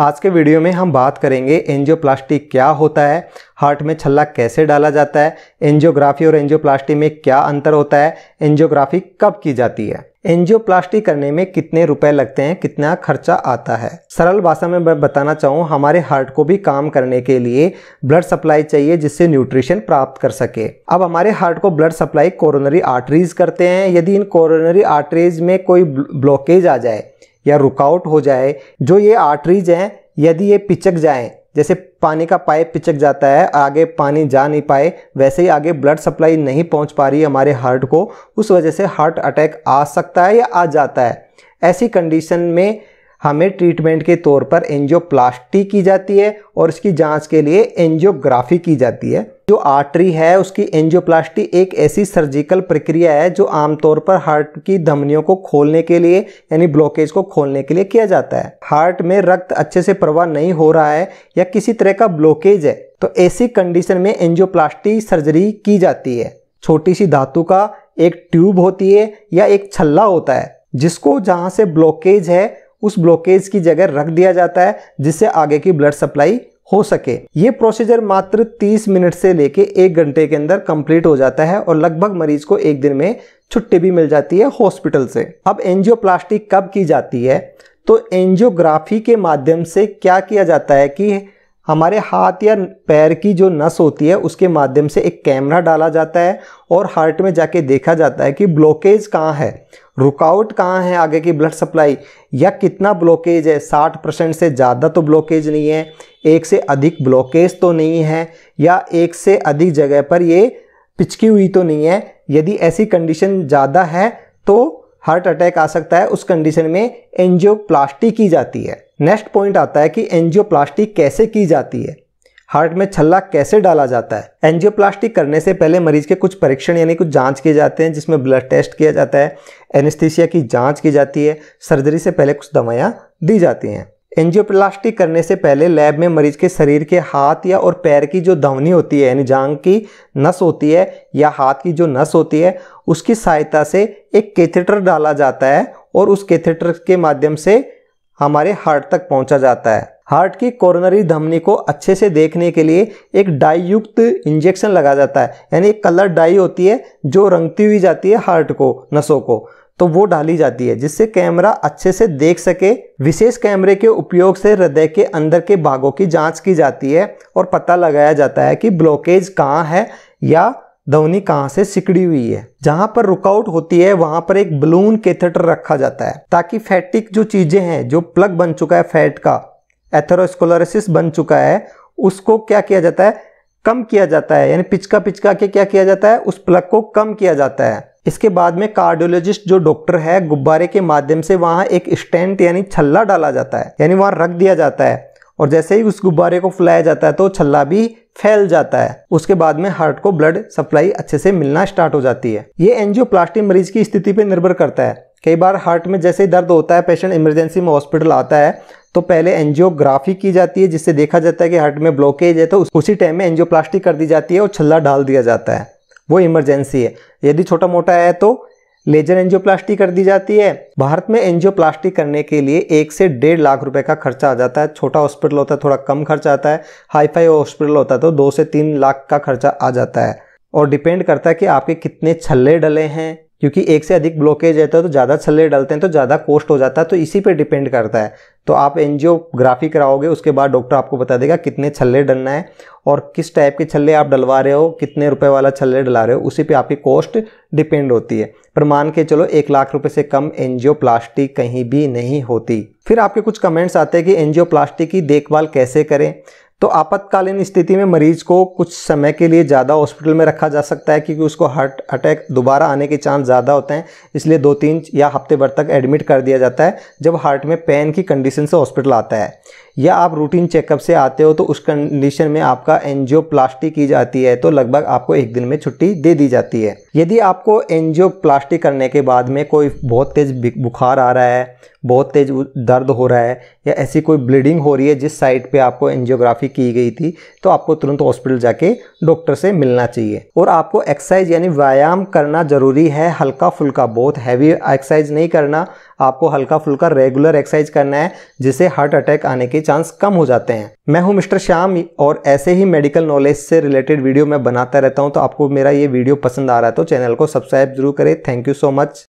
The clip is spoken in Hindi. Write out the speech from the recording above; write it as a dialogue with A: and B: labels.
A: आज के वीडियो में हम बात करेंगे एंजियोप्लास्टी क्या होता है हार्ट में छल्ला कैसे डाला जाता है एंजियोग्राफी और एंजियोप्लास्टी में क्या अंतर होता है एंजियोग्राफी कब की जाती है एंजियोप्लास्टी करने में कितने रुपए लगते हैं कितना खर्चा आता है सरल भाषा में मैं बताना चाहूँ हमारे हार्ट को भी काम करने के लिए ब्लड सप्लाई चाहिए जिससे न्यूट्रिशन प्राप्त कर सके अब हमारे हार्ट को ब्लड सप्लाई कोरोनरी आर्टरीज करते हैं यदि इन कोरोनरी आर्टरीज में कोई ब्लॉकेज आ जाए या रुकावट हो जाए जो ये आर्टरीज हैं यदि ये पिचक जाएँ जैसे पानी का पाइप पिचक जाता है आगे पानी जा नहीं पाए वैसे ही आगे ब्लड सप्लाई नहीं पहुंच पा रही हमारे हार्ट को उस वजह से हार्ट अटैक आ सकता है या आ जाता है ऐसी कंडीशन में हमें ट्रीटमेंट के तौर पर एंजियोप्लास्टी की जाती है और इसकी जांच के लिए एंजियोग्राफी की जाती है जो आर्टरी है उसकी एंजियोप्लास्टी एक ऐसी सर्जिकल प्रक्रिया है जो आमतौर पर हार्ट की धमनियों को खोलने के लिए यानी ब्लॉकेज को खोलने के लिए किया जाता है हार्ट में रक्त अच्छे से प्रवाह नहीं हो रहा है या किसी तरह का ब्लॉकेज है तो ऐसी कंडीशन में एंजियोप्लास्टी सर्जरी की जाती है छोटी सी धातु का एक ट्यूब होती है या एक छल्ला होता है जिसको जहाँ से ब्लॉकेज है उस ब्लॉकेज की जगह रख दिया जाता है जिससे आगे की ब्लड सप्लाई हो सके ये प्रोसीजर मात्र 30 मिनट से लेके एक घंटे के अंदर कंप्लीट हो जाता है और लगभग मरीज को एक दिन में छुट्टी भी मिल जाती है हॉस्पिटल से अब एंजियोप्लास्टी कब की जाती है तो एंजियोग्राफी के माध्यम से क्या किया जाता है कि हमारे हाथ या पैर की जो नस होती है उसके माध्यम से एक कैमरा डाला जाता है और हार्ट में जाके देखा जाता है कि ब्लॉकेज कहाँ है रुकावट कहाँ है आगे की ब्लड सप्लाई या कितना ब्लॉकेज है 60 परसेंट से ज़्यादा तो ब्लॉकेज नहीं है एक से अधिक ब्लॉकेज तो नहीं है या एक से अधिक जगह पर ये पिचकी हुई तो नहीं है यदि ऐसी कंडीशन ज़्यादा है तो हार्ट अटैक आ सकता है उस कंडीशन में एंजियोप्लास्टी की जाती है नेक्स्ट पॉइंट आता है कि एंजियोप्लास्टी कैसे की जाती है हार्ट में छल्ला कैसे डाला जाता है एंजियोप्लास्टी करने से पहले मरीज के कुछ परीक्षण यानी कुछ जांच किए जाते हैं जिसमें ब्लड टेस्ट किया जाता है एनेस्थीसिया की जांच की जाती है सर्जरी से पहले कुछ दवाइयाँ दी जाती हैं एंजियोप्लास्टी करने से पहले लैब में मरीज के शरीर के हाथ या और पैर की जो धवनी होती है यानी जांग की नस होती है या हाथ की जो नस होती है उसकी सहायता से एक कैथेटर डाला जाता है और उस कैथेटर के माध्यम से हमारे हार्ट तक पहुंचा जाता है हार्ट की कोरोनरी धमनी को अच्छे से देखने के लिए एक डाई युक्त इंजेक्शन लगा जाता है यानी एक कलर डाई होती है जो रंगती हुई जाती है हार्ट को नसों को तो वो डाली जाती है जिससे कैमरा अच्छे से देख सके विशेष कैमरे के उपयोग से हृदय के अंदर के भागों की जांच की जाती है और पता लगाया जाता है कि ब्लॉकेज कहाँ है या ध्वनि कहाँ से सिकड़ी हुई है जहां पर रुकआउट होती है वहां पर एक बलून कैथेटर रखा जाता है ताकि फैटिक जो चीजें हैं जो प्लग बन चुका है फैट का एथेरोस्कोलोरिस बन चुका है उसको क्या किया जाता है कम किया जाता है यानी पिचका पिचका के क्या किया जाता है उस प्लग को कम किया जाता है इसके बाद में कार्डियोलॉजिस्ट जो डॉक्टर है गुब्बारे के माध्यम से वहाँ एक स्टेंट यानी छल्ला डाला जाता है यानी वहाँ रख दिया जाता है और जैसे ही उस गुब्बारे को फुलाया जाता है तो छल्ला भी फैल जाता है उसके बाद में हार्ट को ब्लड सप्लाई अच्छे से मिलना स्टार्ट हो जाती है ये एंजियोप्लास्टी मरीज की स्थिति पर निर्भर करता है कई बार हार्ट में जैसे ही दर्द होता है पेशेंट इमरजेंसी में हॉस्पिटल आता है तो पहले एंजियोग्राफी की जाती है जिससे देखा जाता है कि हार्ट में ब्लॉकेज है तो उसी टाइम में एंजियोप्लास्टी कर दी जाती है और छल्ला डाल दिया जाता है वो इमरजेंसी है यदि छोटा मोटा है तो लेजर एंजियोप्लास्टी कर दी जाती है भारत में एंजियोप्लास्टी करने के लिए एक से डेढ़ लाख रुपए का खर्चा आ जाता है छोटा हॉस्पिटल होता है थोड़ा कम खर्चा आता है हाई फाई हॉस्पिटल होता है तो दो से तीन लाख का खर्चा आ जाता है और डिपेंड करता है कि आपके कितने छल्ले डले हैं क्योंकि एक से अधिक ब्लॉकेज रहता है तो ज़्यादा छल्ले डलते हैं तो ज़्यादा कॉस्ट हो जाता है तो इसी पे डिपेंड करता है तो आप एनजीओग्राफी कराओगे उसके बाद डॉक्टर आपको बता देगा कितने छल्ले डलना है और किस टाइप के छल्ले आप डलवा रहे हो कितने रुपए वाला छल्ले डला रहे हो उसी पे आपकी कॉस्ट डिपेंड होती है पर मान के चलो एक लाख रुपए से कम एनजियो कहीं भी नहीं होती फिर आपके कुछ कमेंट्स आते हैं कि एनजियो की देखभाल कैसे करें तो आपातकालीन स्थिति में मरीज को कुछ समय के लिए ज़्यादा हॉस्पिटल में रखा जा सकता है क्योंकि उसको हार्ट अटैक दोबारा आने के चांस ज़्यादा होते हैं इसलिए दो तीन या हफ्ते भर तक एडमिट कर दिया जाता है जब हार्ट में पेन की कंडीशन से हॉस्पिटल आता है या आप रूटीन चेकअप से आते हो तो उस कंडीशन में आपका एनजियो की जाती है तो लगभग आपको एक दिन में छुट्टी दे दी जाती है यदि आपको एनजियो करने के बाद में कोई बहुत तेज़ बुखार आ रहा है बहुत तेज दर्द हो रहा है या ऐसी कोई ब्लीडिंग हो रही है जिस साइड पे आपको एनजियोग्राफी की गई थी तो आपको तुरंत हॉस्पिटल जाके डॉक्टर से मिलना चाहिए और आपको एक्सरसाइज यानी व्यायाम करना ज़रूरी है हल्का फुल्का बहुत हैवी एक्सरसाइज नहीं करना आपको हल्का फुल्का रेगुलर एक्सरसाइज करना है जिससे हार्ट अटैक आने के चांस कम हो जाते हैं मैं हूं मिस्टर श्याम और ऐसे ही मेडिकल नॉलेज से रिलेटेड वीडियो मैं बनाता रहता हूं तो आपको मेरा ये वीडियो पसंद आ रहा है तो चैनल को सब्सक्राइब जरूर करें थैंक यू सो मच